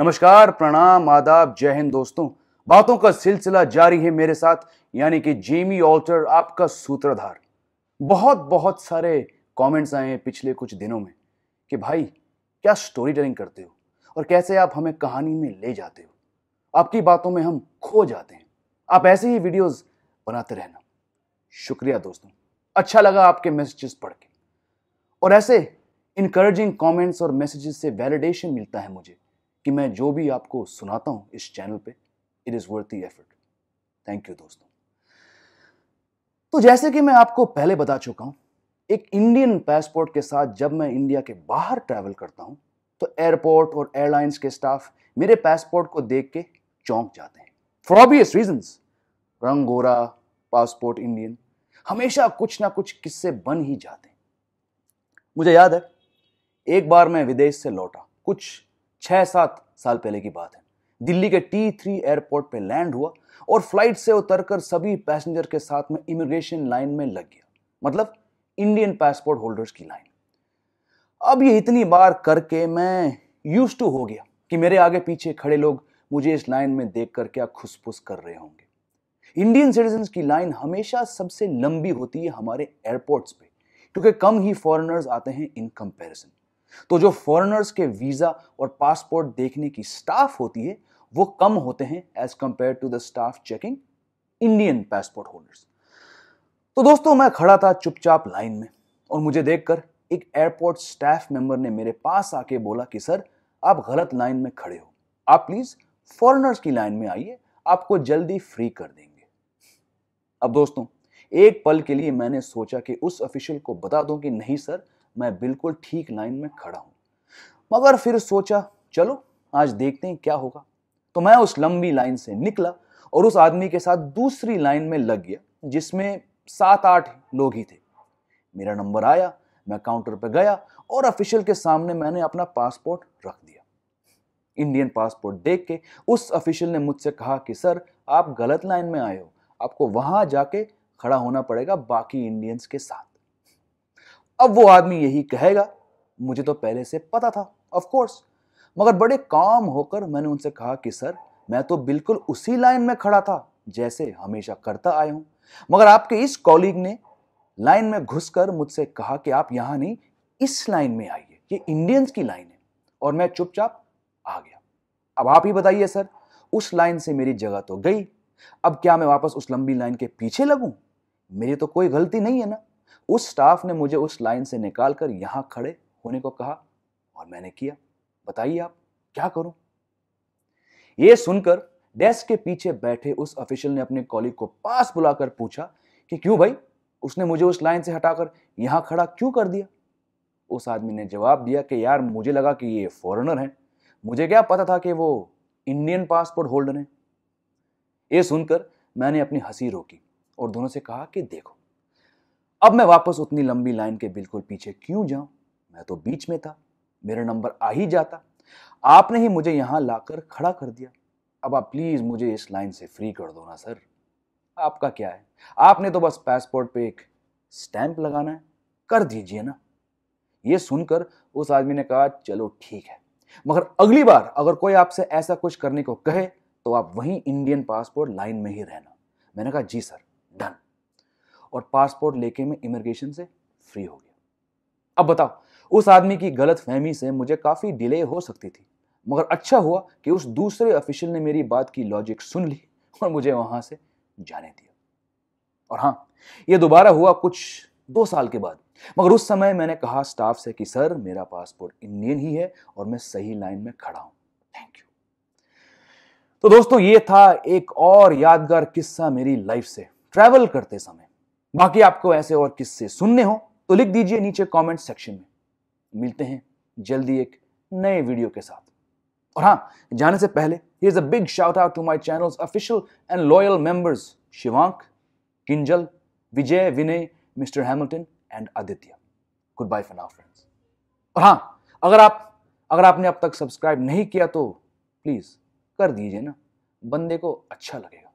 नमस्कार प्रणाम आदाब जय हिंद दोस्तों बातों का सिलसिला जारी है मेरे साथ यानी कि जेमी ऑल्टर आपका सूत्रधार बहुत बहुत सारे कमेंट्स आए हैं पिछले कुछ दिनों में कि भाई क्या स्टोरी टेलिंग करते हो और कैसे आप हमें कहानी में ले जाते हो आपकी बातों में हम खो जाते हैं आप ऐसे ही वीडियोस बनाते रहना शुक्रिया दोस्तों अच्छा लगा आपके मैसेजेस पढ़ के और ऐसे इनकरेजिंग कमेंट्स और मैसेजेस से वैलिडेशन मिलता है मुझे कि मैं जो भी आपको सुनाता हूं इस चैनल पे it is worth the effort thank you दोस्तों तो जैसे कि मैं आपको पहले बता चुका हूं एक इंडियन पासपोर्ट के साथ जब मैं इंडिया के बाहर ट्रैवल करता हूं तो एयरपोर्ट और एयरलाइंस के स्टाफ मेरे पासपोर्ट को देख के चौंक जाते हैं फॉर ऑबियस रीजन रंग गोरा पासपोर्ट इंडियन हमेशा कुछ ना कुछ किस्से बन ही जाते हैं मुझे याद है एक बार मैं विदेश से लौटा कुछ छह सात साल पहले की बात है दिल्ली के टी थ्री एयरपोर्ट पर लैंड हुआ और फ्लाइट से उतरकर सभी पैसेंजर के साथ में इमिग्रेशन लाइन में लग गया मतलब इंडियन पासपोर्ट होल्डर्स की लाइन अब ये इतनी बार करके मैं यूज टू हो गया कि मेरे आगे पीछे खड़े लोग मुझे इस लाइन में देख कर क्या खुसफुस कर रहे होंगे इंडियन सिटीजन की लाइन हमेशा सबसे लंबी होती है हमारे एयरपोर्ट्स पे क्योंकि कम ही फॉरेनर्स आते हैं इन कंपैरिजन तो जो फॉरेनर्स के वीज़ा और पासपोर्ट देखने की स्टाफ होती है वो कम होते हैं as compare to the staff checking Indian passport holders तो दोस्तों मैं खड़ा था चुपचाप लाइन में और मुझे देखकर एक एयरपोर्ट स्टाफ मेंबर ने मेरे पास आके बोला कि सर आप गलत लाइन में खड़े हो आप प्लीज फॉरेनर्स की लाइन में आइए आपको जल्दी फ्री कर देंगे अब दोस्तों एक पल के लिए मैंने सोचा कि उस ऑफिशियल को बता दूं कि नहीं सर मैं बिल्कुल ठीक लाइन में खड़ा हूँ मगर फिर सोचा चलो आज देखते हैं क्या होगा तो मैं उस लंबी लाइन से निकला और उस आदमी के साथ दूसरी लाइन में लग गया जिसमें सात आठ लोग ही थे मेरा नंबर आया मैं काउंटर पर गया और ऑफिशियल के सामने मैंने अपना पासपोर्ट रख दिया इंडियन पासपोर्ट देख के उस ऑफिशियल ने मुझसे कहा कि सर आप गलत लाइन में आए हो आपको वहां जाके खड़ा होना पड़ेगा बाकी इंडियंस के साथ अब वो आदमी यही कहेगा मुझे तो पहले से पता था ऑफ कोर्स मगर बड़े काम होकर मैंने उनसे कहा कि सर मैं तो बिल्कुल उसी लाइन में खड़ा था जैसे हमेशा करता आया हूं मगर आपके इस कॉलीग ने लाइन में घुसकर मुझसे कहा कि आप यहां नहीं इस लाइन में आइए ये इंडियंस की लाइन है और मैं चुपचाप आ गया अब आप ही बताइए सर उस लाइन से मेरी जगह तो गई अब क्या मैं वापस उस लंबी लाइन के पीछे लगूं मेरी तो कोई गलती नहीं है ना उस स्टाफ ने मुझे उस लाइन से निकाल कर यहां खड़े होने को कहा और मैंने किया बताइए आप क्या करूं ये सुनकर डेस्क के पीछे बैठे उस ऑफिशियल ने अपने कॉलीग को पास बुलाकर पूछा कि क्यों भाई उसने मुझे उस लाइन से हटाकर यहां खड़ा क्यों कर दिया उस आदमी ने जवाब दिया कि यार मुझे लगा कि ये फॉरेनर है मुझे क्या पता था कि वो इंडियन पासपोर्ट होल्डर है ये सुनकर मैंने अपनी हंसी रोकी और दोनों से कहा कि देखो अब मैं वापस उतनी लंबी लाइन के बिल्कुल पीछे क्यों जाऊं मैं तो बीच में था मेरा नंबर आ ही जाता आपने ही मुझे यहां लाकर खड़ा कर दिया अब आप प्लीज मुझे इस लाइन से फ्री कर दो ना सर आपका क्या है आपने तो बस पासपोर्ट पे एक स्टैंप लगाना है कर दीजिए ना ये सुनकर उस आदमी ने कहा चलो ठीक है मगर अगली बार अगर कोई आपसे ऐसा कुछ करने को कहे तो आप वहीं इंडियन पासपोर्ट लाइन में ही रहना मैंने कहा जी सर डन और पासपोर्ट लेके मैं इमिग्रेशन से फ्री हो गया अब बताओ उस आदमी की गलत फहमी से मुझे काफ़ी डिले हो सकती थी मगर अच्छा हुआ कि उस दूसरे ऑफिशियल ने मेरी बात की लॉजिक सुन ली और मुझे वहां से जाने दिया और हाँ ये दोबारा हुआ कुछ दो साल के बाद मगर उस समय मैंने कहा स्टाफ से कि सर मेरा पासपोर्ट इंडियन ही है और मैं सही लाइन में खड़ा हूं थैंक यू तो दोस्तों ये था एक और यादगार किस्सा मेरी लाइफ से ट्रैवल करते समय बाकी आपको ऐसे और किससे सुनने हो तो लिख दीजिए नीचे कमेंट सेक्शन में मिलते हैं जल्दी एक नए वीडियो के साथ और हाँ जाने से पहले is a big shout out to my channels official and loyal members Shivank Kinjal Vijay Vinay mister Hamilton and Aditya good bye for now friends और हाँ अगर आप अगर आपने अब तक सब्सक्राइब नहीं किया तो प्लीज कर दीजिए ना बंदे को अच्छा लगेगा